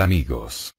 amigos.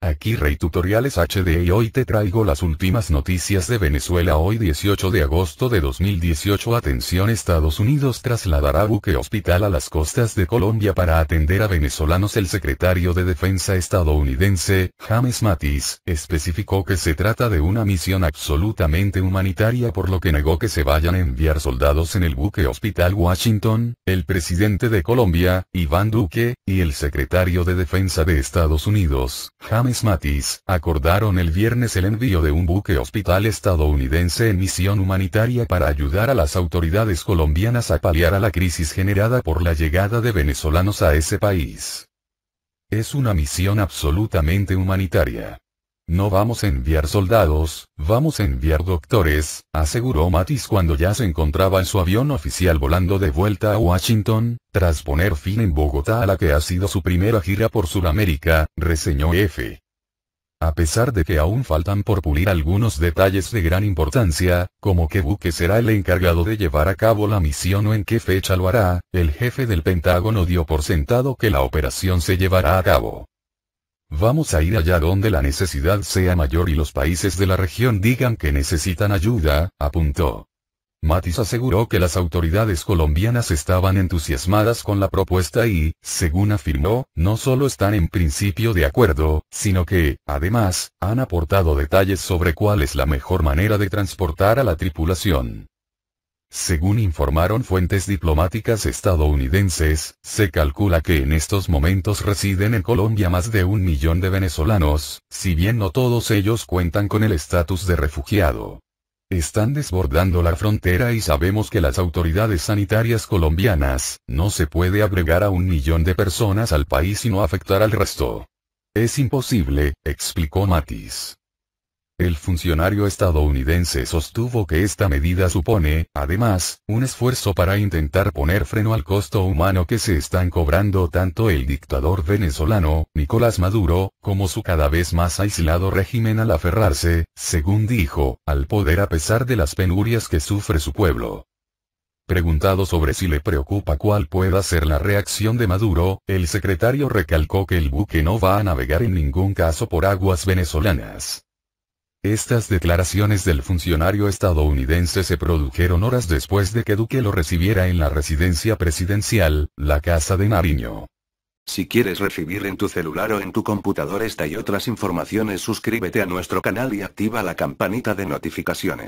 Aquí Rey Tutoriales HD y hoy te traigo las últimas noticias de Venezuela hoy 18 de agosto de 2018 Atención Estados Unidos trasladará buque hospital a las costas de Colombia para atender a venezolanos El secretario de Defensa estadounidense, James Mattis, especificó que se trata de una misión absolutamente humanitaria por lo que negó que se vayan a enviar soldados en el buque hospital Washington, el presidente de Colombia, Iván Duque, y el secretario de Defensa de Estados Unidos, James James acordaron el viernes el envío de un buque hospital estadounidense en misión humanitaria para ayudar a las autoridades colombianas a paliar a la crisis generada por la llegada de venezolanos a ese país. Es una misión absolutamente humanitaria. No vamos a enviar soldados, vamos a enviar doctores, aseguró Mattis cuando ya se encontraba en su avión oficial volando de vuelta a Washington, tras poner fin en Bogotá a la que ha sido su primera gira por Sudamérica, reseñó F. A pesar de que aún faltan por pulir algunos detalles de gran importancia, como qué Buque será el encargado de llevar a cabo la misión o en qué fecha lo hará, el jefe del Pentágono dio por sentado que la operación se llevará a cabo. Vamos a ir allá donde la necesidad sea mayor y los países de la región digan que necesitan ayuda, apuntó. Matis aseguró que las autoridades colombianas estaban entusiasmadas con la propuesta y, según afirmó, no solo están en principio de acuerdo, sino que, además, han aportado detalles sobre cuál es la mejor manera de transportar a la tripulación. Según informaron fuentes diplomáticas estadounidenses, se calcula que en estos momentos residen en Colombia más de un millón de venezolanos, si bien no todos ellos cuentan con el estatus de refugiado. Están desbordando la frontera y sabemos que las autoridades sanitarias colombianas, no se puede agregar a un millón de personas al país y no afectar al resto. Es imposible, explicó Matis. El funcionario estadounidense sostuvo que esta medida supone, además, un esfuerzo para intentar poner freno al costo humano que se están cobrando tanto el dictador venezolano, Nicolás Maduro, como su cada vez más aislado régimen al aferrarse, según dijo, al poder a pesar de las penurias que sufre su pueblo. Preguntado sobre si le preocupa cuál pueda ser la reacción de Maduro, el secretario recalcó que el buque no va a navegar en ningún caso por aguas venezolanas. Estas declaraciones del funcionario estadounidense se produjeron horas después de que Duque lo recibiera en la residencia presidencial, la Casa de Nariño. Si quieres recibir en tu celular o en tu computador esta y otras informaciones suscríbete a nuestro canal y activa la campanita de notificaciones.